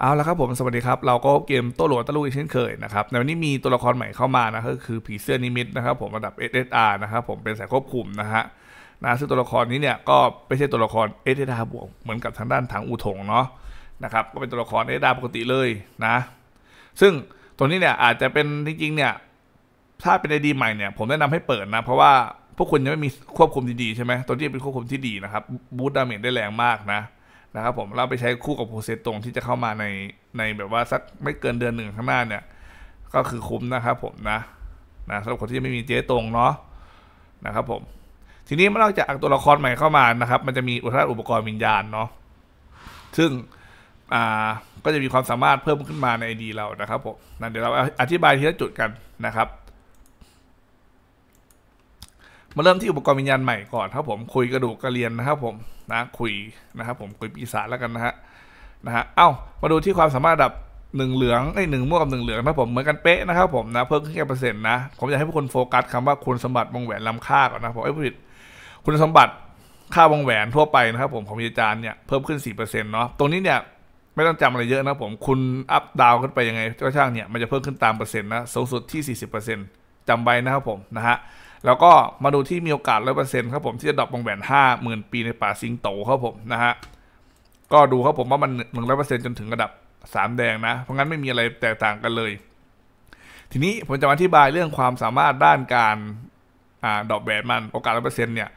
เอาละครับผมสวัสดีครับเราก็เกมโต้หลตะลุยเช่นเคยนะครับในวันนี้มีตัวละครใหม่เข้ามานะก็คือผีเสื้อนิมิตนะครับ ผมระดับ SSR นะครับผมเป็นสายควบคุมนะฮะนะซึ่งตัวละครนี้เนี่ยก็ไม่ใช่ตัวละคร SSR บวกเหมือนกับทางด้านถังอูถงเนาะนะครับก็เป็นตัวละคร SSR ปกติเลยนะซึ่งตัวนี้เนี่ยอาจจะเป็นจริงๆ เนี่ยถ้าเป็นไอดีใหม่เนี่ยผมแนะนำให้เปิดนะ เพราะว่าพวกคุณยังไม่มีควบคุมดีๆใช่ไหมตัวนี้เป็นควบคุมที่ดีนะครับ บูตดาเมจได้แรงมากนะนะครับผมเราไปใช้คู่กับโปรเซสตรงที่จะเข้ามาในในแบบว่าสักไม่เกินเดือนหนึ่งข้างหน้าเนี่ย ก็คือคุ้มนะครับผมนะนะสำหรับคนที่ไม่มีเจ๊ตรงเนาะนะครับผมทีนี้เมื่อเราจะอากตัวละครใหม่เข้ามานะครับ มันจะมี อุทาอุปกรณ์วิญญาณเนาะซึ่งอ่าก็จะมีความสามารถเพิ่มขึ้นมาในไอดีเรานะครับผมนั่นเดี๋ยวเราอธิบายทีละจุดกันนะครับมาเริ่มที่อุปกรณ์วิญญาณใหม่ก่อนครับผมคุยกระดูกกระเรียนนะครับผมนะคุยนะครับ ผมคุยปีศาจแล้วกันนะฮะนะฮะเอ้ามาดูที่ความสามารถดับหนึ่งเหลืองไอ้หนึ่งม่วงกับหนึ่งเหลืองนะผมเหมือนกันเป๊ะนะครับผมนะเพิ่มขึ้นแค่เปอร์เซ็นต์นะผมอยากให้ทุกคนโฟกัสคำว่าคุณสมบัติวงแหวนล้าค่าก่อนนะผมไอ้ผู้ผิดคุณสมบัติค่าวงแหวนทั่วไปนะครับ ผมของอาจารย์เนี่ยเพิ่มขึ้นสี่เปอร์เซ็นต์เนาะตรงนี้เนี่ยไม่ต้องจำอะไรเยอะนะผม คุณอัพดาวขึ้นไปยังไงก็ช่างเนี่ยมันจะเพิ่มขึ้นตามเปอร์เซ็นต์นะสูงสุดที่ต์จำไว้นะครับผมนะฮะแล้วก็มาดูที่มีโอกาสร้อเปอร์เซ็นต์ครับผมที่จะดรอปวงแหวนห้าหมื่นปีในป่าซิงโต ครับผมนะฮะก็ดูครับผมว่ามันหนึ่งร้อเปอร์เซ็นต์จนถึงระดับสามแดงนะ เพราะงั้นไม่มีอะไรแตกต่างกันเลย ทีนี้ผมจะอธิบายเรื่องความสามารถด้านการอ่าดอกแหวน มันโอกาสร้อเปอร์เซ็นต์เนี่ย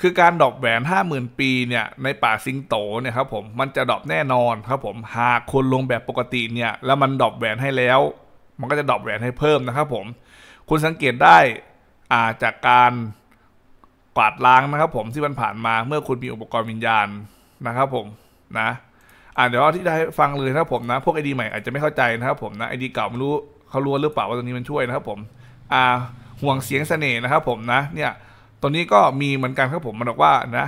คือการดอกแหวนห้าหมื่นปีเนี่ยในป่าซิงโตเนี่ยครับผมมันจะดอกแน่นอนครับผม หากคนลงแบบปกติเนี่ย แล้วมันดอกแหวนให้แล้ว มันก็จะดอกแหวนให้เพิ่มนะครับผม คุณสังเกตได้จากการกวาดล้างนะครับผมที่มันผ่านมาเมื่อคุณมีอุปกรณ์วิญญาณนะครับผมนะอ่าเดี๋ยวที่ได้ฟังเลยนะครับผมนะ พวกไอดีใหม่อาจจะไม่เข้าใจนะครับผมนะไอดีเก่าไม่รู้เขารู้หรือเปล่าว่าตัวนี้มันช่วยนะครับผมอ่าห่วงเสียงเสน่ห์นะครับผมนะเนี่ยตัวนี้ก็มีเหมือนกันครับผมมันบอกว่านะ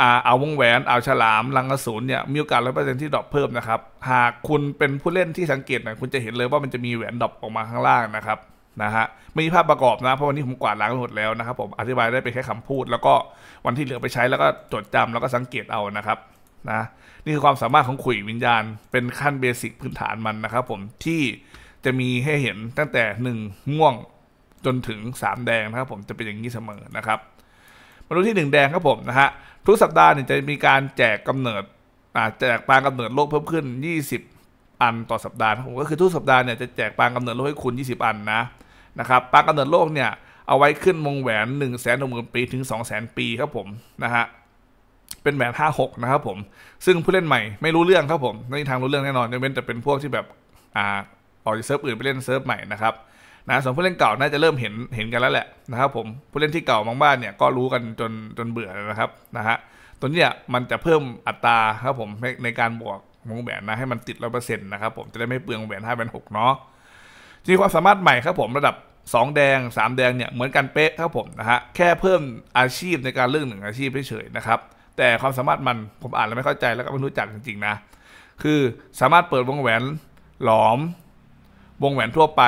อ่าเอาวงแหวนเอาฉลาม ลังกระสุนเนี่ยมีโอกาสร้อยเปอร์เซ็นต์ที่ดรอปเพิ่มนะครับ หากคุณเป็นผู้เล่นที่สังเกตนะคุณจะเห็นเลยว่ามันจะมีแหวนดรอปออกมาข้างล่างนะครับนะฮะไม่มีภาพประกอบนะ เพราะวันนี้ผมกวาดล้างไปหมดแล้วนะครับผม อธิบายได้ไปแค่คำพูด แล้วก็วันที่เหลือไปใช้แล้วก็จดจำแล้วก็สังเกตเอานะครับนะนี่คือความสามารถของขุยวิญญาณ เป็นขั้นเบสิกพื้นฐานมันนะครับผมที่จะมีให้เห็นตั้งแต่1ม่วงจนถึง 3 แดงนะครับผมจะเป็นอย่างนี้เสมอนะครับมาดูที่ 1 แดงครับผมนะฮะทุกสัปดาห์เนี่ยจะมีการแจกกำเนิดแจกปางกำเนิดโลกเพิ่มขึ้น 20 อันต่อสัปดาห์ผมก็คือทุกสัปดาห์เนี่ยจะแจกปางกำเนิดโลกให้คุณ 20 อันนะนะครับปางกำเนิดโลกเนี่ย เอาไว้ขึ้นวงแหวน1นึ่งแสนหนึ่งหมื่นปีถึง2 0 0แสนปีครับผม นะฮะเป็นแหวน56 นะครับผม ซึ่งผู้เล่นใหม่ไม่รู้เรื่องครับผมในทางรู้เรื่องแน่นอนยกเว้นแต่เป็นพวกที่แบบอ่าออกจากเซิร์ฟอื่นไปเล่นเซิร์ฟใหม่นะครับนะส่วนผู้เล่นเก่าน่าจะเริ่มเห็นเห็นกันแล้วแหละนะครับผมผู้เล่นที่เก่าบางบ้านเนี่ยก็รู้กันจนจนเบื่อนะครับนะฮะตัวนี้มันจะเพิ่มอัตราครับผมในการบวกวงแหวนนะให้มันติดร้อยเปอร์เซ็นต์นะครับผมจะได้ไม่เปลืองแหวนห้าแหวนหกเนาะจีความสามารถใหม่ครับผมระดับ 2 แดง 3 แดงเนี่ยเหมือนกันเป๊ะครับผมนะฮะแค่เพิ่มอาชีพในการเลือกหนึ่งอาชีพเฉยๆนะครับแต่ความสามารถมันผมอ่านแล้วไม่เข้าใจแล้วก็ไม่รู้จักจริงๆนะคือสามารถเปิดวงแหวนหลอม วงแหวนทั่วไป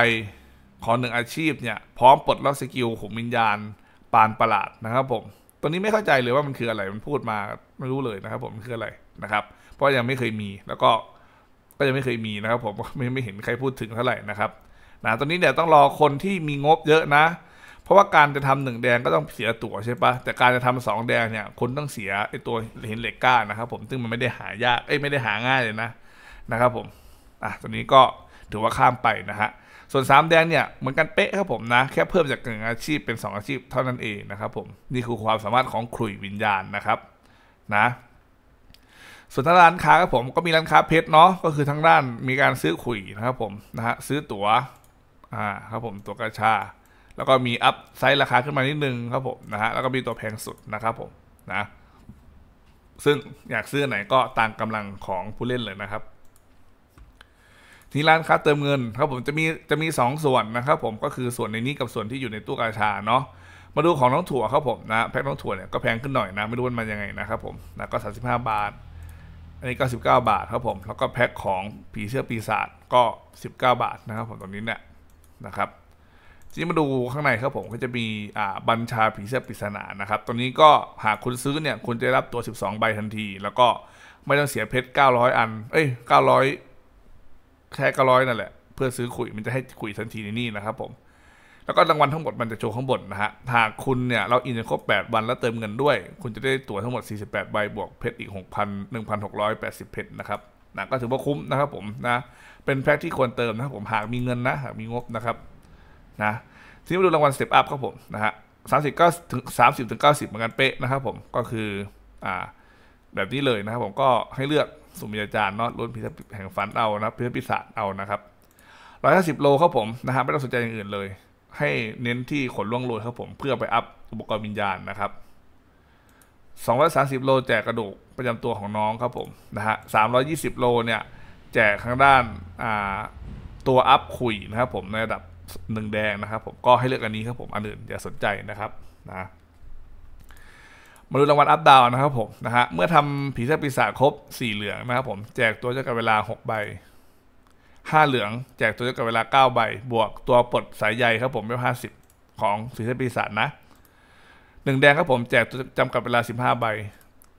ของหนึ่งอาชีพเนี่ยพร้อมปลดล็อกสกิลของวิญญาณปานประหลาดนะครับผมตัวนี้ไม่เข้าใจเลยว่ามันคืออะไรมันพูดมาไม่รู้เลยนะครับผมมันคืออะไรนะครับ เพราะยังไม่เคยมีแล้วก็ก็ยังไม่เคยมีนะครับผมไม่ไม่เห็นใครพูดถึงเท่าไหร่นะครับนะตอนนี้เดี๋ยวต้องรอคนที่มีงบเยอะนะ เพราะว่าการจะทำหนึ่งแดงก็ต้องเสียตั๋วใช่ปะแต่การจะทำสองแดงเนี่ยคุณต้องเสียไอตัวเห็นเหล็กก้านะครับ ผมซึ่งมันไม่ได้หายากเอ้ยไม่ได้หาง่ายเลยนะนะครับผมอ่ะตอนนี้ก็ถือว่าข้ามไปนะฮะส่วน3แดงเนี่ยเหมือนกันเป๊ะครับผมนะแค่เพิ่มจากหนึ่งอาชีพเป็น2อาชีพเท่านั้นเองนะครับผมนี่คือความสามารถของขลุ่ยวิญญาณนะครับนะ ส่วนทางร้านค้าครับผมก็มีร้านค้าเพชรเนาะก็คือทางด้านมีการซื้อขลุ่ยนะครับผมนะฮะซื้อตั๋ว่าครับผมตัวกระชา แล้วก็มีอัพไซส์ราคาขึ้นมานิดนึงครับผมนะฮะแล้วก็มีตัวแพงสุดนะครับผมนะซึ่งอยากซื้อไหนก็ตามกำลังของผู้เล่นเลยนะครับ ที่ร้านค้าเติมเงินครับผมจะมีจะมีงส่วนนะครับผมก็คือส่วนในนี้กับส่วนที่อยู่ในตู้กาชาเนาะมาดูของน้องถั่วครับผมนะแพ็คน้องถั่วเนี่ยก็แพงขึ้นหน่อยนะไม่รู้มันมายังไงนะครับผมนะก็35บาทอันนี้ก็19บาทครับผมแล้วก็แพ็คของผีเสื้อปีศาจก็ 19 บาทนะครับผมตรงนี้เนี่ยนะครับทีนี้มาดูข้างในครับผมก็จะมีบัญชาผีเสื้อปริศนานะครับ ตอนนี้ก็หากคุณซื้อเนี่ยคุณจะรับตัว 12 ใบทันที แล้วก็ไม่ต้องเสียเพชร 900 อัน เอ้ย 900 แค่ 900 นั่นแหละเพื่อซื้อขุยมันจะให้ขุยทันทีในนี่นะครับ ผม แล้วก็รางวัลทั้งหมดมันจะโชว์ข้างบนนะฮะหากคุณเนี่ยเราอินจนครบ 8 วันแล้วเติมเงินด้วย คุณจะได้ตั๋วทั้งหมด 48 ใบบวกเพชรอีก6,000 1,680 เพชรนะครับนะก็ถือว่าคุ้มนะครับ ผมนะเป็นแพ็กที่ควรเติมนะผมหากมีเงินนะ หากมีงบนะครับนะทีนี้มาดูรางวัลสเต็ปอัพครับผมนะฮะสามสิบก็ถึงสามสิบถึงเก้าสิบเหมือนกันเป๊ะนะครับผม ก็คืออ่าแบบนี้เลยนะครับผม ก็ให้เลือกสุมิยาจารย์เนาะรุ่นพิษแห่งฟันเอานะพิทพิษ์ปีศาจเอานะครับร้อยห้าสิบโลครับผมนะฮะไม่ต้องสนใจอย่างอื่นเลย ให้เน้นที่ขนล่วงโรยครับผม เพื่อไปอัพอุปกรณ์วิญญาณนะครับสองร้อยสามสิบโล แจกกระดูกประจำตัวของน้องครับผมนะฮะสามร้อยี่สิบโลเนี่ยแจกทางด้านตัวอัพคุยนะครับผมในระดับหนึ่งแดงนะครับผมก็ให้เลือกอันนี้ครับผมอันอื่นอย่าสนใจนะครับนะมาดูรางวัลอัพดาวนะครับผมนะฮะเมื่อทำผีเสื้อปีศาจครบสี่เหลืองนะครับผมแจกตัวเจ้ากับเวลาหกใบห้าเหลืองแจกตัวเจ้ากับเวลาเก้าใบ บวกตัวปลดสายใยครับผมเ็ลห้าสิบของผีเสื้อปีศาจนะหนึ่งแดงครับผมแจกจำกับเวลาสิบห้าใบ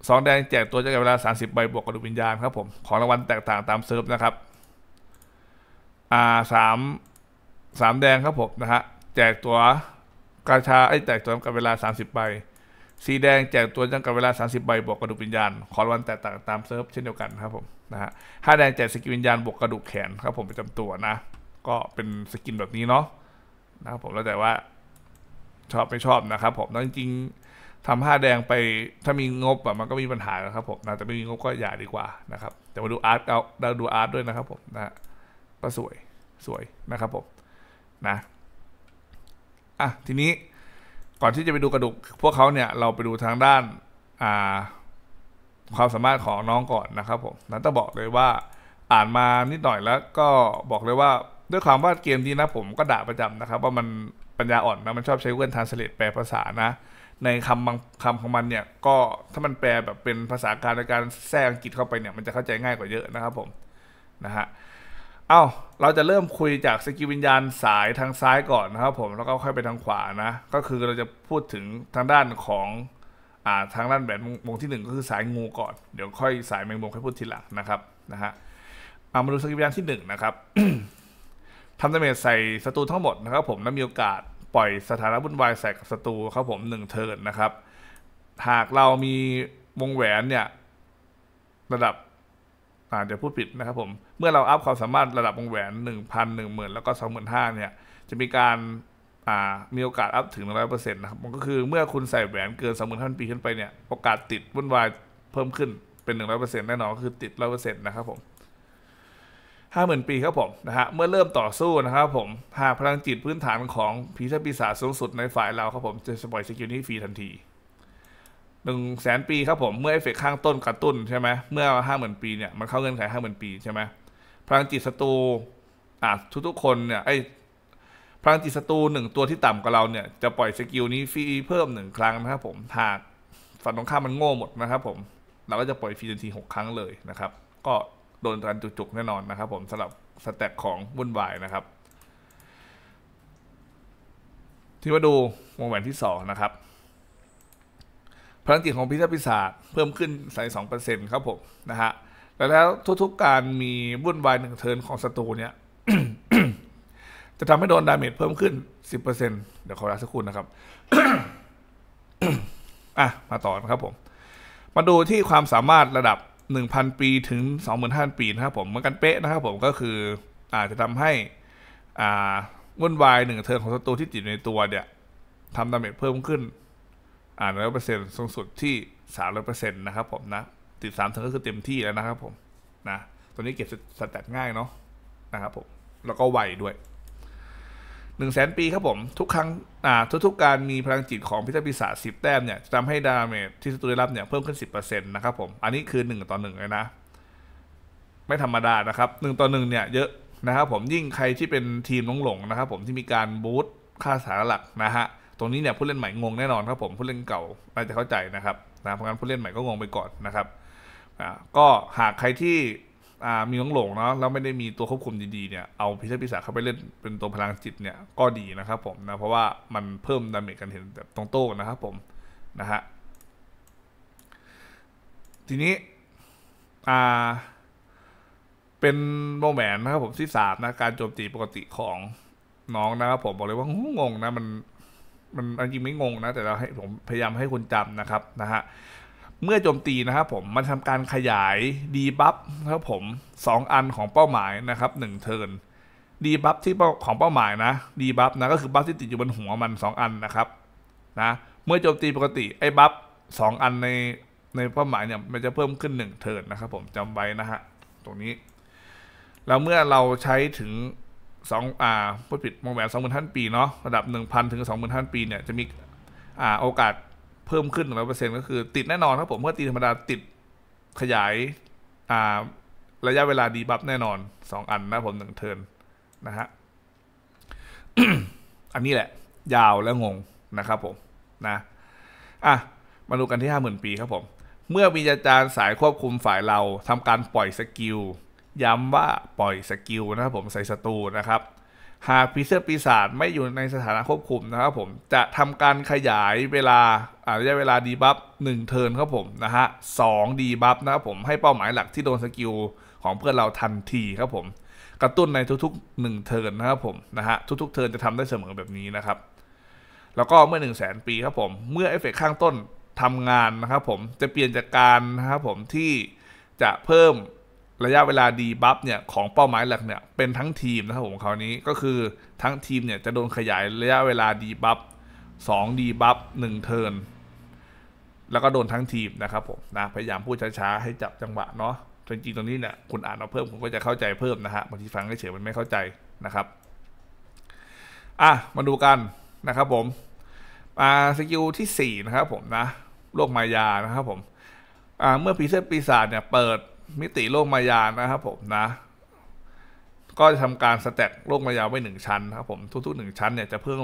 สองแดงแจกตัวจกนเวลา 30ใบบวกกระดูกวิญญาณครับผมของรางวัลแตกต่างตาม เซิร์ฟนะครับอ่าสามสามแดงครับผมนะฮะแจกตัวกาชาไอ้แจกตัวจกับเวลา 30 ใบสีแดงแจกตัวจังกับเวลา 30ใบบวกกระดูกวิญญาณ ของรางวัลแตกต่างตามเซิร์ฟเช่นเดียวกันครับผมนะฮะห้าแดงแจกสกินวิญญาณบวกกระดูกแขนครับผมประจำตัวนะ ก็เป็นสกิน แบบนี้เนาะนะครับผมแล้วแต่ว่าชอบไม่ชอบนะครับผมแล้วจริงทำผ้าแดงไป ถ้ามีงบอะมันก็มีปัญหาครับ ผมนะแต่ไม่มีงบก็อย่าดีกว่านะครับแต่มาดูอาร์ตเอาเราดูอาร์ตด้วยนะครับผมนะก็สวยสวยนะครับผมนะอ่ะทีนี้ก่อนที่จะไปดูกระดูกพวกเขาเนี่ยเราไปดูทางด้านอ่า ความสามารถของน้องก่อนนะครับ ผม นั้นต้องบอกเลยว่า อ่านมานิดหน่อยแล้วก็บอกเลยว่า ด้วยความว่าเกมนี้นะผมก็ด่าประจำนะครับ ว่ามันปัญญาอ่อนนะมันชอบใช้เวิร์นทานสเลตแปลภาษานะในคำบางคำของมันเนี่ยก็ถ้ามันแปลแบบเป็นภาษาการในการแทรกอังกฤษเข้าไปเนี่ยมันจะเข้าใจง่ายกว่าเยอะนะครับผมนะฮะเอา้าเราจะเริ่มคุยจากสกิลวิญญาณสายทางซ้ายก่อนนะครับผมแล้วก็ค่อยไปทางขวานะก็คือเราจะพูดถึงทางด้านของอ่าทางด้านแบบวงที่ 1 ก็คือสายงูก่อนเดี๋ยวค่อยสายแมงมุมค่อยพูดทีหลังนะครับนะฮะเอามาดูสกิลวิญญาณที่1นนะครับทำดาเมจใส่ศัตรูทั้งหมดนะครับผมและมีโอกาสปล่อยสถานะวุ่นวายใส่กับศัตรูครับผมหนึ่งเทิร์นนะครับ หากเรามีวงแหวนเนี่ย ระดับอาจจะพูดผิดนะครับ ผมเมื่อเราอัพความสามารถระดับวงแหวนหนึ่งพันหนึ่งหมื่นแล้วก็สองหมื่นห้าเนี่ย จะมีการมีโอกาสอัพถึงร้อยเปอร์เซ็นต์นะครับมันก็คือเมื่อคุณใส่แหวนเกินสองหมื่นห้าปีขึ้นไปเนี่ยโอกาสติดวุ่นวายเพิ่มขึ้นเป็นหนึ่งร้อยเปอร์เซ็นต์แน่นอนก็คือติดร้อยเปอร์เซ็นต์นะครับผม50,000ปีครับผมนะฮะเมื่อเริ่มต่อสู้นะครับผมหากพลังจิตพื้นฐานของผีเทพปีศาจสูงสุดในฝ่ายเราครับผมจะปล่อยสกิลนี้ฟรีทันทีหนึ่งแสนปีครับผม เมื่อเอฟเฟกข้างต้นกระตุ้นใช่ไหมเมื่อห้าหมื่นปีเนี่ยมันเข้าเงื่อนไขห้าหมื่นปีใช่ไหมพลังจิตศัตรูอ่ะทุกๆคนเนี่ยไอพลังจิตศัตรูหนึ่งตัวที่ต่ำกว่าเราเนี่ย จะปล่อยสกิลนี้ฟรีเพิ่มหนึ่งครั้งนะครับผมหากฝันตรงข้ามมันโง่หมดนะครับผม เราก็จะปล่อยฟรีทันทีหกครั้งเลยนะครับ ก็โดนรันจุกๆ แน่นอนนะครับผมสำหรับสแต็กของวุ่นวายนะครับ ที่มาดูวงแหวนที่สองนะครับพลังจิตของพิทักษปศาจเพิ่มขึ้นใส่สองเปอร์เซ็นต์ครับผมนะฮะแล้วแล้วทุกๆ การมีวุ่นวายหนึ่งเทินของศัตรูเนี่ย จะทำให้โดนดาเมจเพิ่มขึ้นสิบเปอร์เซ็นต์เดี๋ยวขอรักสักคุณนะครับ อ่ะ มาต่อนะครับผม มาดูที่ความสามารถระดับหนึ่งพันปีถึงสองหม2นห้าปีนะครับผมเหมือนกันเป๊ะนะครับผมก็คืออาจจะทำให้ อ่าวุ่นวายหนึ่งเทิร์นของศัตรูที่ติดในตัวเนี่ยทำดาเมจเพิ่มขึ้น อ่าร้อยเปอร์เซ็นต์สูงสุดที่สามร้อยเปอร์เซ็นต์นะครับผมนะ ติดสามเทิร์นก็คือเต็มที่แล้วนะครับผม นะตัวนี้เก็บสแตทง่ายเนาะนะครับผมแล้วก็ไวด้วยหนึ่งแสนปีครับผมทุกครั้งทุก ๆ การมีพลังจิตของพิทักษ์ปีศาจสิบแต้มเนี่ยจะทำให้ดาเมจที่ศัตรูได้รับเนี่ยเพิ่มขึ้นสิบเปอร์เซ็นต์นะครับผมอันนี้คือหนึ่งต่อหนึ่งเลยนะไม่ธรรมดานะครับหนึ่งต่อหนึ่งเนี่ยเยอะนะครับผมยิ่งใครที่เป็นทีมลหลงนะครับ ผมที่มีการบูทค่าสารหลักนะฮะตรงนี้เนี่ยผู้เล่นใหม่งงแน่นอนครับผมผู้เล่นเก่าอ่าจะเข้าใจนะครับนะเพราะงั้นผู้เล่นใหม่ก็งงไปก่อนนะครับอ่าก็หากใครที่ามีน้องหลงเนาะแล้วไม่ได้มีตัวควบคุมดีๆเนี่ย เอาพิเศษพิศาเข้าไปเล่นเป็นตัวพลังจิตเนี่ยก็ดีนะครับผมนะ เพราะว่ามันเพิ่มดาเมจกันเห็นแบบตรงโต้นะครับ ผมนะฮะทีนี้อ่าเป็นโมแมนนะครับผมที่สามนะการโจมตีปกติของน้องนะครับ ผม บอกเลยว่างง นะ มัน มันจริงไม่ งง นะ แต่เราให้ผมพยายามให้คุณจำนะครับ นะฮะเมื่อโจมตีนะครับผมมันทำการขยายดีบัฟนะครับผม2 อันของเป้าหมายนะครับ1เทิร์นดีบัฟที่ของเป้าหมายนะดีบัฟนะก็คือบัฟที่ติดอยู่บนหัวมัน2อันนะครับนะเมื่อโจมตีปกติไอ้บัฟสอันในในเป้าหมาย เนี่ยมันจะเพิ่มขึ้น 1 เทิร์นนะครับผมจำไว้นะฮะตรงนี้แล้วเมื่อเราใช้ถึง2อ่าผู้ผิดวงแหวน2 0 0 0 0ปีเนาะระดับ 1,000 ถึง20,000ปี เนี่ย จะมีอ่าโอกาสเพิ่ม ขึ้นร้อยเปอร์เซ็นก็คือ ติดแน่นอนครับผมเมื่อตีธรรมดา ติดขยาย อ่าระยะเวลาดีบัฟแน่นอนสอง อันนะผมหนึ่งเทินนะ ฮะ อันนี้แหละ ยาวและ งงนะครับ ผม นะ อ่ะ มาดูกันที่ห้าหมื่นปีครับ ผม เมื่อวิอาจารย์สายควบคุมฝ่ายเราทำการปล่อยสกิล ย้ำว่าปล่อยสกิลนะครับ ผมใส่ศัตรูนะครับหากผีเสื้อปีศาจไม่อยู่ในสถานะควบคุมนะครับผมจะทำการขยายเวลาระยะเวลาดีบัฟหนึ่งเทิร์นครับผมนะฮะสองดีบัฟนะครับผมให้เป้าหมายหลักที่โดนสกิลของเพื่อนเราทันทีครับผมกระตุ้นในทุก ๆ1เทิร์นนะครับผมนะฮะทุกๆเทิร์นจะทำได้เสมอแบบนี้นะครับ แล้วก็เมื่อ 1 0 0 0 0แสนปีครับผมเมื่อเอฟเฟกข้างต้นทำงานนะครับผมจะเปลี่ยนจากการนะครับผมที่จะเพิ่มระยะเวลาดีบัฟเนี่ย ของเป้าหมายหลักเนี่ยเป็นทั้งทีมนะครับผมคราวนี้ก็คือทั้งทีมเนี่ยจะโดนขยายระยะเวลาดีบัฟสองดีบัฟหนึ่งเทิร์นแล้วก็โดนทั้งทีม นะครับผมนะพยายามพูดช้าๆ ให้จับจังหวะเนาะจริงๆตรงนี้เนี่ยคุณอ่านเอาเพิ่มคุณก็จะเข้าใจเพิ่มนะฮะบางทีฟังเฉยๆมันไม่เข้าใจนะครับ อ่ะมาดูกันนะครับผมมาสกิลที่4นะครับผมนะโลกมายานะครับผมอ่าเมื่อพีเซอร์ปีศาจเนี่ยเปิดมิติโลกมายานะครับผมนะ ก็จะทำการสแต็กโลกมายา ไว้หนึ่งชั้นครับผม ทุกๆหนึ่งชั้นเนี่ยจะเพิ่ม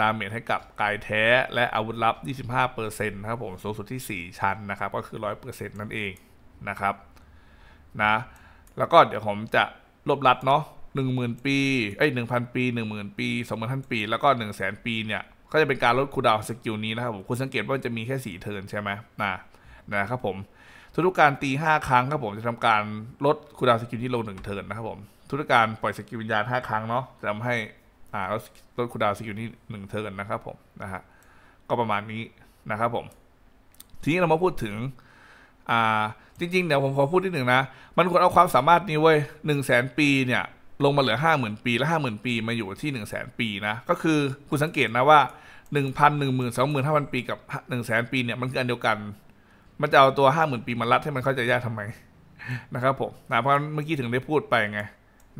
ดาเมจให้กับกายแท้ และอาวุธลับ 25%นะครับผม สูงสุดที่ 4 ชั้นนะครับ ก็คือ 100%นั่นเองนะครับนะ แล้วก็เดี๋ยวผมจะลบลัดเนาะ10,000 ปีเอ้ย1,000 ปี 10,000 ปี 2,000ปีแล้วก็ 1 0 0 0 0นปีเนี่ย ก็จะเป็นการลดคูดาวสกิลนี้นะครับ ผม คุณสังเกตว่าจะมีแค่ 4 เทิร์นใช่ไหมนะนะครับผมทุกการตี 5 ครั้งครับผมจะทำการลดคูดาวสกิลที่ลงหนึ่งเทิร์นนะครับผมทุกการปล่อยสกิลวิญญาณ5ครั้งเนาะจะทำให้อ่าลดคูดาวสกิลที่หนึ่งเทิร์นนะครับผมนะฮะก็ประมาณนี้นะครับผมทีนี้เรามาพูดถึงอ่าจริงๆเดี๋ยวผมขอพูดนิดหนึ่งนะมันควรเอาความสามารถนี้เว้ยหนึ่งแสนปีเนี่ย ลงมาเหลือห้าหมื่นปีและหมื่นปีมาอยู่ที่หนึ่งแสนปีนะ ก็คือคุณสังเกตนะว่าหหหนนนึึ่่งงพัมื่นสองหมื่นห้าพันปีกับหนึ่งแสนปีเนี่ยมันคืออันเดียวกันมันจะเอาตัวห้าหมื่นปีมารัดให้มันเข้าใจยากทำไมนะครับผม นะเพราะเมื่อกี้ถึงได้พูดไปไง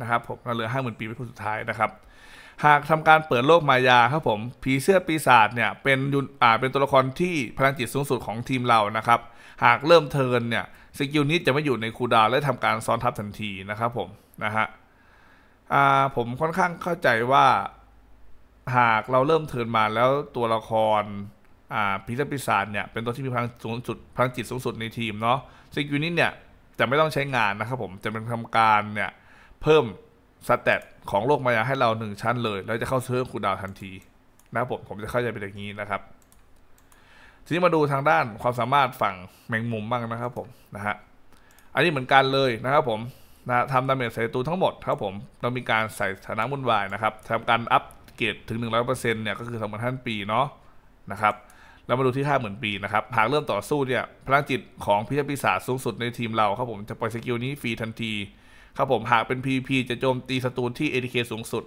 นะครับผมเราเหลือห้าหมื่นปีเป็นคนสุดท้ายนะครับ หากทำการเปิดโลกมายาครับ ผมผีเสื้อปีศาจเนี่ยเป็นยุนอ่าเป็นตัวละครที่พลังจิตสูงสุดของทีมเรานะครับ หากเริ่มเทินเนี่ยสกิลนี้จะไม่อยู่ในคูดาวและทำการซ้อนทับทันทีนะครับผมนะฮะอ่าผมค่อนข้างเข้าใจว่าหากเราเริ่มเทินมาแล้วตัวละครผีสัมปีศาจเนี่ยเป็นตัวที่มีพลังสูงสุดพลังจิตสูงสุดในทีมเนาะซึ่งยูนิตเนี่ยจะไม่ต้องใช้งานนะครับ ผมจะเป็นทำการเนี่ยเพิ่มสแตตของโลกมายาให้เราหนึ่งชั้นเลยแล้วจะเข้าเซิร์ฟคูดาวทันที นะครับผมผมจะเข้าใจเป็นอย่างนี้นะครับ ทีนี้มาดูทางด้านความสามารถฝั่งแมงมุมบ้างนะครับผมนะฮะอันนี้เหมือนกันเลยนะครับ ผมนะทำดาเมจใส่ตูทั้งหมดครับผมต้องมีการใส่ฐานะมุ่นวายนะครับทำการอัปเกรดถึง 100%เนี่ยก็คือ2อ0 0ปีเนาะนะครับแล้วมาดูที่าหมือนปีนะครับ หากเริ่มต่อสู้เนี่ยพลังจิตของพิชิตปีศาจสูงสุดในทีมเราครับผมจะปล่อยสกิลนี้ฟรีทันที ครับผมหากเป็น PVP จะโจมตีศัตรูที่ ATK สูงสุด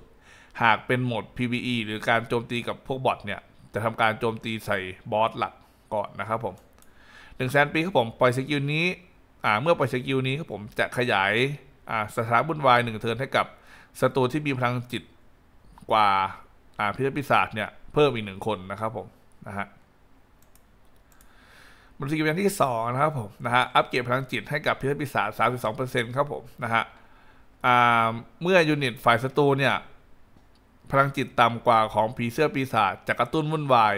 หากเป็นโหมด PVE หรือการโจมตีกับพวกบอท เนี่ย จะทำการโจมตีใส่บอสหลักก่อนนะครับผมหนึ่งแสนปีครับผมปล่อยสกิลนี้เมื่อปล่อยสกิลนี้ครับผมจะขยายสถาบุญวายหนึ่งเทิร์นให้กับศัตรูที่มีพลังจิตกว่าพิชิตปีศาจเนี่ยเพิ่มอีกหนึ่งคนนะครับผมนะฮะมนุษย์วิญาที่2นะครับผมนะฮะอัปเกรดพลังจิตให้กับพิเศษปีศาจสสสามิบอองเเปร์ซ็นต์ครับผมนะฮะเมื่อยูนิตฝ่ายศัตรูเนี่ยพลังจิตต่ำกว่าของผีเสื้อปีศาจจะกระตุ้นวุ่นวาย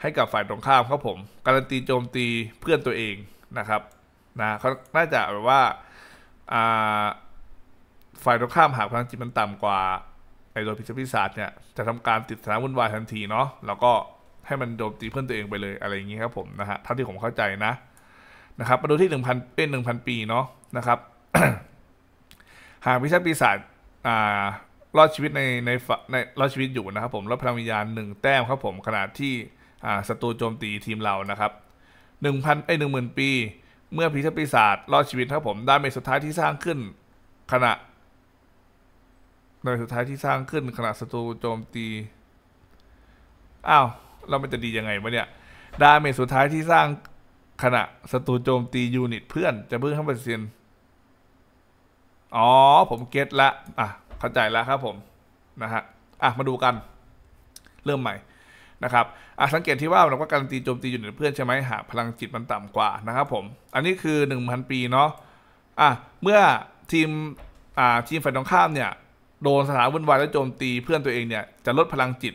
ให้กับฝ่ายตรงข้ามครับผมการันตีโจมตีเพื่อนตัวเองนะครับนะเขาน่าจะแบบว่าฝ่ายตรงข้ามหากพลังจิตมันต่ำกว่าไอโดนพิษปีศาจเนี่ยจะทำการติดสนามวุ่นวายทันทีเนาะแล้วก็ให้มันโจมตีเพื่อนตัวเองไปเลยอะไรอย่างนี้ครับผมนะฮะเท่าที่ผมเข้าใจนะ นะครับมาดูที่หนึ่งพันเป็นหนึ่งพันปีเนาะนะครับ หากพิชาปีศาจอ่ารอดชีวิตในในในรอดชีวิตอยู่นะครับ ผมแล้วพลังวิญญาณหนึ่งแต้มครับผมขนาดที่อ่าศัตรูโจมตีทีมเรานะครับหนึ่งพันไอหนึ่งหมื่นปี เมื่อพิชตปีศาจรอดชีวิตครับผมดาเมสุดท้ายที่สร้างขึ้น ขณะในสุดท้ายที่สร้างขึ้นขณะศัตรูโจมตีอ้าวแล้วมันจะดียังไงวะเนี่ย ดาเมจสุดท้ายที่สร้างขณะศัตรูโจมตี ยูนิตเพื่อนจะเพิ่มห้าเปอร์เซ็นต์อ๋อ ผมเก็ตละ อ่ะ เข้าใจแล้วครับผม นะฮะ อ่ะมาดูกัน เริ่มใหม่ นะครับ อ่ะสังเกตที่ว่าเราก็การันตีโจมตี ยูนิตเพื่อนใช่ไหม หากพลังจิตมันต่ำกว่านะครับผม อันนี้คือหนึ่งพันปีเนาะ อ่ะเมื่อทีม อ่าทีมฝ่ายตรงข้ามเนี่ย โดนสถานวุ่นวายและโจมตีเพื่อนตัวเองเนี่ยจะลดพลังจิต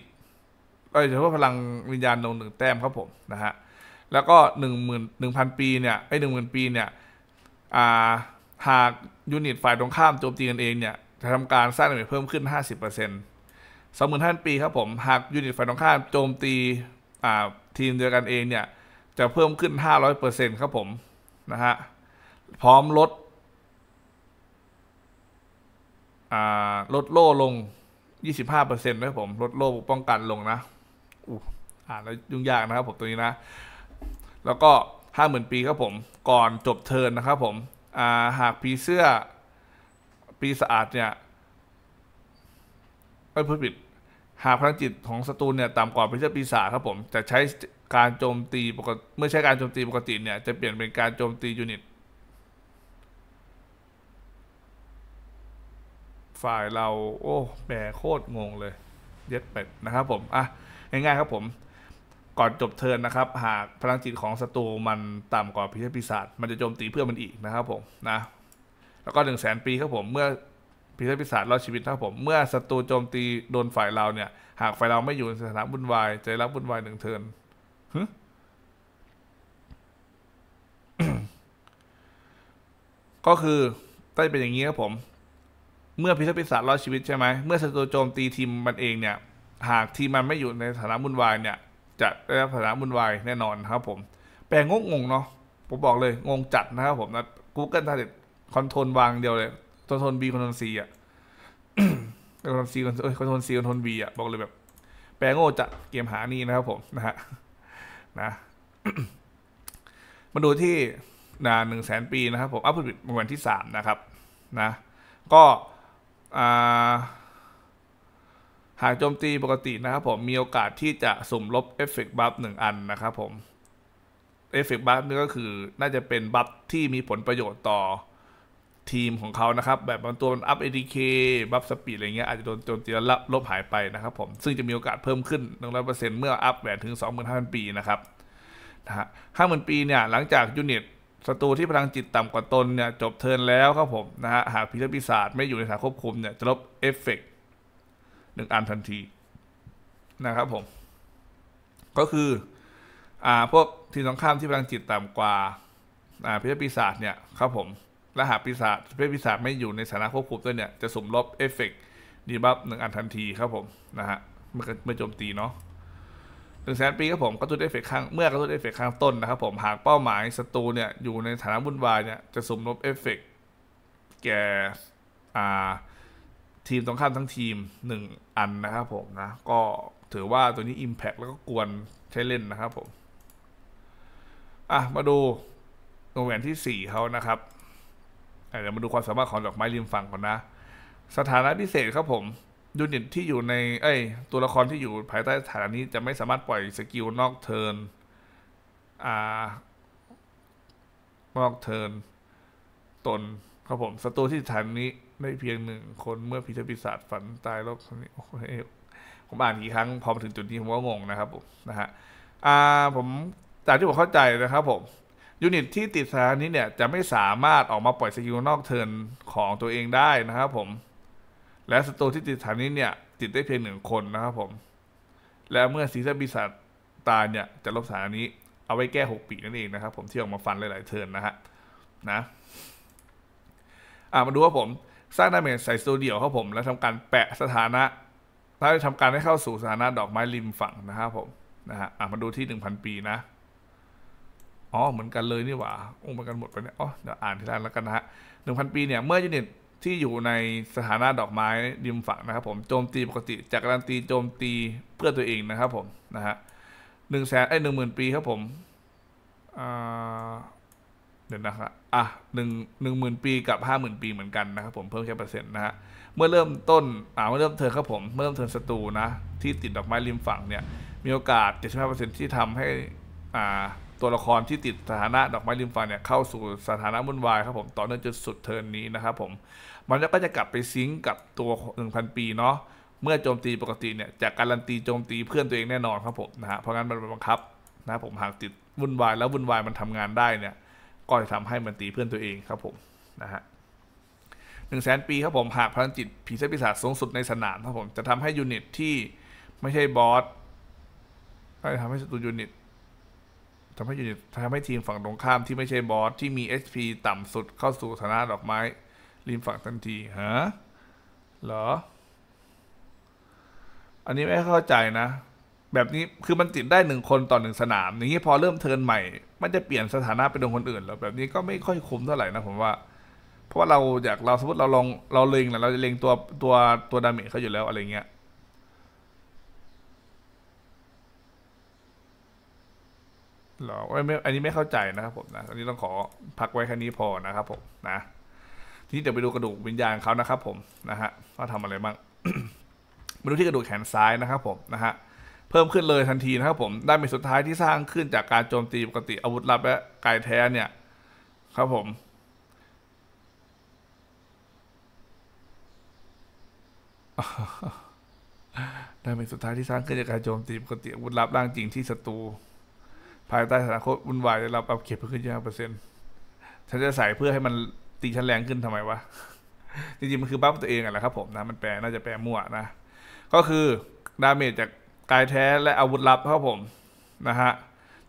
โดยเฉพาะพลังวิญญาณลงหนึ่งแต้มครับผมนะฮะแล้วก็หนึ่งหมื่นหนึ่งพันปีเนี่ยไอ้หนึ่งหมื่นปีเนี่ยหากยูนิตฝ่ายตรงข้ามโจมตีกันเองเนี่ยจะทำการสร้างดาเมเพิ่มขึ้นห้าสิบเปอร์์เซ็นตสองหมื่นห้าปีครับผมหากยูนิตฝ่ายตรงข้ามโจมตีทีมเดียวกันเองเนี่ยจะเพิ่มขึ้นห้้ารรออยเเป์ซ็นต์ครับผมนะฮะพร้อมลดลดโล่ลง 25%ด้วยผมลดโล่ป้องกันลงนะอ่านแล้วยุ่งยากนะครับผมตัวนี้นะ แล้วก็ห้าหมื่นปีครับผม ก่อนจบเทินนะครับผมหากปีเสื้อปีสะอาด เนี่ยไม่พูดผิด หากพลังจิตของศัตรูเนี่ยต่ำกว่าปีเสื้อปีศาจครับผม จะใช้การโจมตีปกติเมื่อใช้การโจมตีปกติเนี่ย จะเปลี่ยนเป็นการโจมตี ยูนิต ฝ่ายเราโอ้แหมโคตรงงเลย เย็ดเป็ดนะครับผมอ่ะง่ายๆครับผม ก่อนจบเทิร์นนะครับ หากพลังจิตของศัตรูมันต่ำกว่าพิเศษปีศาจมันจะโจมตีเพื่อมันอีกนะ ครับ ผมนะ แล้วก็หนึ่งแสนปีครับ ผม เมื่อพิชิตษ์ปีศาจรอดชีวิตครับ ผม เมื่อศัตรูโจมตีโดนฝ่ายเราเนี่ย หากฝ่ายเราไม่อยู่ในสถานะวุ่นวายจะรับวุ่นวายหนึ่งเทินก็คือได้เป็นอย่างนี้ครับ ผม เมื่อพิชิตษ์ปีศาจรอดชีวิต ใช่ไหม เมื่อศัตรูโจมตีทีมมันเองเนี่ยหากทีมมันไม่อยู่ในสานะมุ่นวายเนี่ยจะได้รับสานะมุ่นวายแน่นอน ครับ ผม แปลงงงเนาะผมบอกเลยงงจัดนะ ครับผม นะ Google t r าเด็ดคอนโทรลวางเดียวเลยคอนโทรลบีคอนโทรลีอ่ะคอนโทรลีคอนโทรลคอนโทรคอนโทรลีอ่ะบอกเลยแบบ แปลงโง่จัดเกมหานี่นะครับ ผมนะฮะนะ มาดูที่นะหนึ่งแสนปีนะครับ ผมอัพเดตวันที่สามนะครับ นะ ก็ อ่าหากโจมตีปกตินะครับผมมีโอกาสที่จะสุ่มลบเอฟเฟกต์บัฟหนึ่งอันนะครับผมเอฟเฟกต์บัฟนี่ก็คือน่าจะเป็นบัฟที่มีผลประโยชน์ต่อทีมของเขานะครับ แบบบางตัวมันอัพเอดีเคบัฟสปีดอะไรเงี้ยอาจจะโดนโจมตีแล้วลบหายไปนะครับผม ซึ่งจะมีโอกาสเพิ่มขึ้นหนึ่งร้อยเปอร์เซ็นต์เมื่ออัพแหวนถึงสองหมื่นห้าพันปีนะครับนะฮะห้าหมื่นปีเนี่ยหลังจากยูนิตศัตรูที่พลังจิตต่ำกว่าตนเนี่ยจบเทินแล้วครับผมนะฮะหากพิรปีศาจไม่อยู่ในฐานควบคุมเนี่ยจะลบเอฟเฟกต์หนึ่งอันทันทีนะครับผมก็คืออ่าพวกทีมตงข้ามที่พลังจิตต่ำกว่าอ่าพิษปีศาจเนี่ยครับผมและหากปีศาจพิษปีศาจไม่อยู่ในสถานะควบคุมตัวเนี่ยจะสมลบเอฟเฟกต์ดีบัฟหนึ่งอันทันทีครับผมนะฮะเมื่อเมื่อโจมตีเนาะหนึ่งแสนปีครับผมกระตุ้นเอฟเฟกข้างเมื่อกระตุ้นเอฟเฟกข้างต้นนะครับผมหากเป้าหมายศัตรูเนี่ยอยู่ในฐานะวุ่นวายเนี่ยจะสมลบเอฟเฟกแก่อ่าทีมตรงข้ามทั้งทีม1อันนะครับผมนะก็ถือว่าตัวนี้ Impact แล้วก็กวนใช้เล่นนะครับ ผมอ่ะมาดูวงแหวนที่4เขานะครับเดี๋ยวมาดูความสามารถของดอกไม้ริมฝั่งก่อนนะ สถานะพิเศษครับผมยูนิตที่อยู่ในเอ้ย ตัวละครที่อยู่ภายใต้สถานะนี้ จะไม่สามารถปล่อยสกิลนอกเทิร์นอ่านอกเทิร์นตน ครับผมศัตรูที่สถานี้ได้เพียงหนึ่งคนเมื่อผีเสืิปีศาจฝันตายแล้วคนนี้ผมอ่าน กี่ ครั้ง พอ มา ถึงจุดนี้ผมก็งง นะครับ ผมนะฮะอ่าผมจากที่ผมเข้าใจนะครับ ผม ยูนิตที่ติดสถานี้เนี่ย จะไม่สามารถออกมาปล่อยสกิลนอกเทิร์นของตัวเองได้ นะ ครับ ผม และศัตรูที่ติดสถานี้เนี่ยติดได้เพียงหนึ่งคนนะครับผม และเมื่อซีซันปีศาจตายเนี่ย จะลบสถานี้เอาไว้แก้หกปีนั่นเองนะครับผมที่ออกมาฟันหลายๆเทิร์นนะฮะนะอ่ามาดูว่าผมสร้างดาเมจใส่สตูดิโอครับผมและทำการแปะสถานะ ถ้าทำการให้เข้าสู่สถานะดอกไม้ริมฝั่งนะครับผมนะฮะมาดูที่หนึ่งพันปีนะอ๋อเหมือนกันเลยนี่หว่าองค์กันหมดไปเนี่ยอ๋อเดี๋ยวอ่านทีละแล้วกันนะฮะหนึ่งพันปีเนี่ย เมื่อยูนิตที่อยู่ในสถานะดอกไม้ ริมฝั่งนะครับ ผมโจมตีปกติจากการันตีโจมตีเพื่อตัวเองนะครับ ผมนะฮะหนึ่งแสนไอ้หนึ่งหมื่นปี ครับผมอ่าเดี๋ยวนะครับอ่ะหนึ่งหนึ่งหมื่นปีกับห้าหมื่นปีเหมือนกัน นะครับผมเพิ่มแค่เปอร์เซ็นต์นะฮะ เมื่อเริ่มต้นอ่าเมื่อเริ่มเทิร์นครับผม เมื่อเริ่มเทิร์นศัตรูนะที่ติดดอกไม้ริมฝั่งเนี่ย มีโอกาสเเเจ็็ดสิบห้าปอร์ซนต์ที่ทำให้อ่าตัวละครที่ติดสถานะ ดอกไม้ริมฝั่งเนี่ยเข้าสู่สถานะวุ่นวายครับผมต่อเนื่องจนสุดเทิร์นนี้นะครับผม มันก็จะกลับไปซิงกับตัวหนึ่งพันปีเนาะ เมื่อโจมตีปกติเนี่ยจะการันตีโจมตีเพื่อนตัวเองแน่นอนครับผมนะฮะ เพราะงั้นมันบังคับนะผมหากติดวุ่นวายแล้ววุ่นวายมันทำงานได้เนี่ยก็จะทำให้มันตีเพื่อนตัวเองครับผมนะฮะหนึ่งแสนปี ครับผมหากพลังจิต ผีเสื้อปีศาจสูงสุดในสนามครับผมจะทำให้ยูนิตที่ไม่ใช่บอสก็จะทำให้ศัตรูยูนิตทำให้ยูนิตทำให้ทีมฝั่งตรงข้ามที่ไม่ใช่บอสที่มี HP ต่ำสุดเข้าสู่สานะดอกไม้ ริมฝั่งทันทีฮะเหรออันนี้ไม่เข้าใจนะแบบนี้คือมันติดได้หนึ่งคนต่อหนึ่งสนาม อย่างนี้พอเริ่มเทินใหม่มันจะเปลี่ยนสถานะไปโดนคนอื่นแล้วแบบนี้ก็ไม่ค่อยคุ้มเท่าไหร่นะผมว่าเพราะว่าเราอยากเราสมมติเราลองเราเล็งนะเราจะเล็งตัวตัวตัวดาเมจเขาอยู่แล้วอะไรเงี้ยหรอไม่อันนี้ไม่เข้าใจนะครับผมนะอันนี้ต้องขอพักไว้แค่นี้พอนะครับผมนะ ทีนี้เดี๋ยวไปดูกระดูกวิญญาณเขานะครับผมนะฮะว่าทำอะไรบ้างมาดูที่กระดูกแขนซ้ายนะครับผมนะฮะเพิ่มขึ้นเลยทันทีนะครับผมด้านมีสุดท้ายที่สร้างขึ้นจากการโจมตีปกติอาวุธลับและกายแท้เนี่ยครับผมด้านมีสุดท้ายที่สร้างขึ้นจากการโจมตีปกติอาวุธลับร่างจริงที่ศัตรูภายใต้สถานคตวุ่นวายได้รับอัพเกรดเพิ่มขึ้นยี่สิบเปอร์เซ็นต์ฉันจะใส่เพื่อให้มันตีฉันแรงขึ้นทำไมวะ จริงๆมันคือบัฟตัวเองอะแหละครับผมนะมันแปลน่าจะแปลมั่วนะก็คือดาเมจจากกายแท้และอาวุธลับครับผมนะฮะ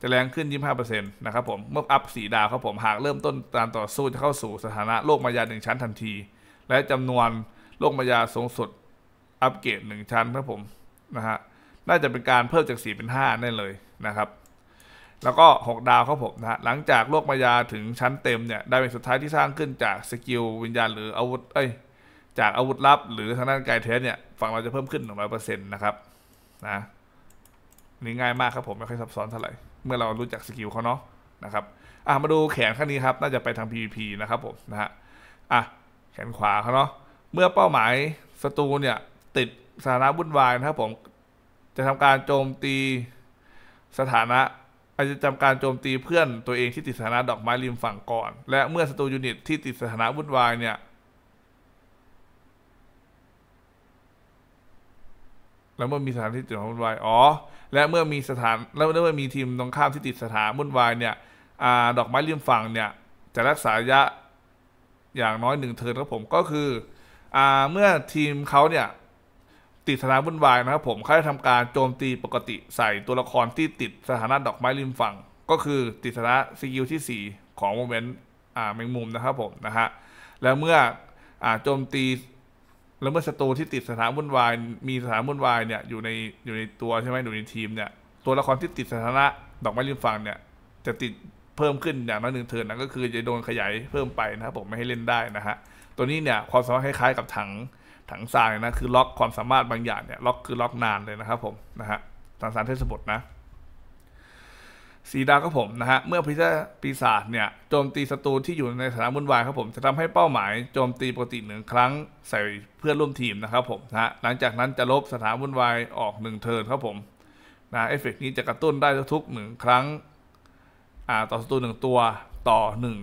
จะแรงขึ้น 25%นะครับผมเมื่ออัพสีดาวครับผมหากเริ่มต้นการต่อสู้จะเข้าสู่สถานะ โลกมายาหนึ่งชั้นทันที และจำนวนโลกมายาสูงสุดอัปเกรดหนึ่งชั้นครับผมนะฮะน่าจะเป็นการเพิ่มจาก 4 เป็น5แน่เลยนะครับแล้วก็ 6 ดาวครับผมนะฮะหลังจากโลกมายาถึงชั้นเต็มเนี่ยได้เป็นสุดท้ายที่สร้างขึ้นจากสกิล วิญญาณ หรืออาวุธเอ้ยจากอาวุธลับ หรือทางด้านกายแท้เนี่ยฝั่งเราจะเพิ่มขึ้น100%นะครับนะนี่ง่ายมากครับผมไม่ค่อยซับซ้อนเท่าไหร่ เมื่อเรารู้จักสกิลเขาเนาะนะครับอ่ะมาดูแขนข้างนี้ครับน่าจะไปทาง PVP นะครับผมนะฮะอ่ะแขนขวาเขาเนาะ เมื่อเป้าหมายศัตรูเนี่ยติดสถานะวุ่นวายนะครับผม จะทำการโจมตีสถานะอาจจะทำการโจมตีเพื่อนตัวเองที่ติดสถานะดอกไม้ริมฝั่งก่อน และเมื่อศัตรูยูนิตที่ติดสถานะวุ่นวายเนี่ยแล้วเมื่อมีสถานที่ติดขวุ่นวาย อ๋อ และเมื่อมีสถาน แล้วเมื่อมีทีมตรงข้ามที่ติดสถานวุ่นวายเนี่ยดอกไม้ริมฝั่งเนี่ย จะรักษาระยะ อย่างน้อยหนึ่งเทิร์นครับผม ก็คือ เมื่อทีมเขาเนี่ย ติดสถานวุ่นวายนะครับผมเขาจะทำการโจมตีปกติใส่ตัวละครที่ติดสถานะดอกไม้ริมฝั่งก็คือติดสถานะสกิลที่ 4 ของโมเมนต์แมงมุมนะครับผม นะฮะ แล้วเมื่อโจมตีแล้วเมื่อศัตรูที่ติดสถานวุ่นวายมีสถานวุ่นวายเนี่ยอยู่ในอยู่ในตัวใช่ไหมอยู่ในทีมเนี่ยตัวละครที่ติดสถานะดอกไม้ริมฝั่งเนี่ยจะติดเพิ่มขึ้นอย่างน้อยหนึ่งเทิร์นนะก็คือจะโดนขยายเพิ่มไปนะครับผมไม่ให้เล่นได้นะฮะตัวนี้เนี่ยความสามารถคล้ายๆกับถังถังทรายนะคือล็อกความสามารถบางอย่างเนี่ยล็อกคือล็อกนานเลยนะครับผมนะฮะทางสารเทศบทนะสีดาวครับผมนะฮะเมื่อพิซาปีศาจเนี่ยโจมตีศัตรูที่อยู่ในสนามบุญนวายครับผมจะทำให้เป้าหมายโจมตีปกติหนึ่งครั้ง ใส่ เพื่อนร่วมทีมนะครับผมนะฮะหลังจากนั้นจะลบสนามบุญนวาย ออกหนึ่งเทิร์นครับผมนะเอฟเฟกนี้จะกระตุ้นได้ ทุกหนึ่งครั้งอ่าต่อศัตรูหนึ่งตัวต่อหนึ่ง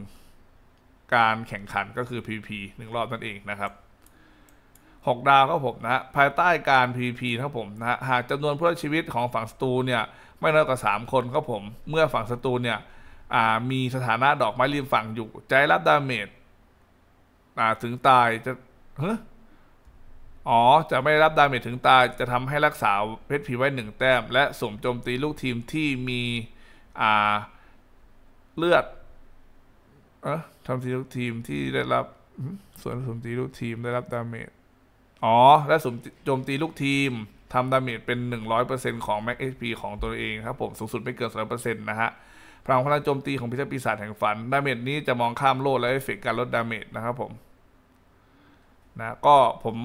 การแข่งขันก็คือ PVP 1รอบ นั่น เองนะครับ6 ดาวครับผมนะภายใต้การ PVP ครับผมนะหากจำนวนผู้รอดชีวิตของฝั่งศัตรูเนี่ยไม่น้อยกว่า3คนครับผมเมื่อฝั่งศัตรูเนี่ยมีสถานะดอกไม้ริมฝั่งอยู่ ใจรับดาเมจถึงตายจะฮอ๋อ จะไม่รับดาเมจถึงตายจะทำให้รักษาเพชรผีไว้หนึ่งแต้ม และสวมโจมตีลูกทีมที่มี อ่าเลือดเออทำทีลูกทีมที่ได้รับส่วนสวมตีลูกทีมได้รับดาเมจอ๋อและสวมโจมตีลูกทีมทำดาเมจเป็น 100%ของแม็ก HP ของตัวเองครับผมสูงสุดไม่เกิน1 0 0 นะฮะพลังพลังโจมตีของพิทักษปีศาจแห่งฝัน ดาเมจนี้จะมองข้ามโลดและเอฟเฟกการลดดาเมจนะครับผมนะก็ผม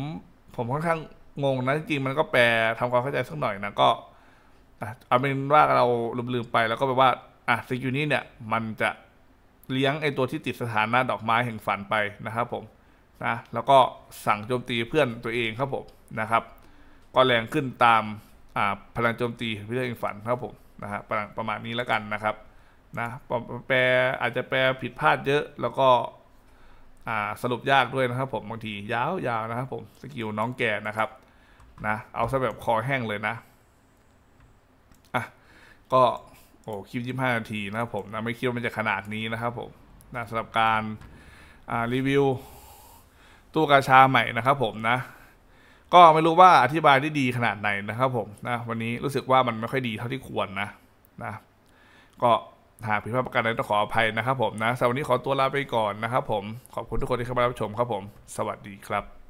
ผมค่อนข้างงงนะจริงมันก็แปลทำความเข้าใจสักหน่อยนะก็เอาเป็นว่าเราลืมๆไปแล้วก็แปลว่า อ่ะสกิลนี้เนี่ยมันจะเลี้ยงไอตัวที่ติดสถานะดอกไม้แห่งฝันไปนะครับ ผมนะแล้วก็สั่งโจมตีเพื่อนตัวเองครับผมนะครับก็แรงขึ้นตามพลังโจมตีพิเศษอิงฝันครับผมนะฮะประประมาณนี้แล้วกันนะครับนะแปลอาจจะแปลผิดพลาดเยอะ แล้วก็สรุปยากด้วยนะครับ ผมบางที ยาวยาวนะครับผมสกิลน้องแก่นะครับนะเอาซะแบบคอแห้งเลยนะอ่ะก็โอ้คลิปยี่ห้านาทีนะครับผมนะไม่คิดว่ามันจะขนาดนี้นะครับผมนะสำหรับการรีวิว ตู้กาชาใหม่นะครับ ผมนะก็ไม่รู้ว่าอธิบายได้ดีขนาดไหนนะครับผมนะ วันนี้รู้สึกว่ามันไม่ค่อยดีเท่าที่ควรนะนะก็หากผิดพลาดประการใดต้องขออภัยนะครับผมนะสำหรับวันนี้ขอตัวลาไปก่อนนะครับผมขอบคุณทุกคนที่เข้ามารับชม ครับ ผม สวัสดีครับ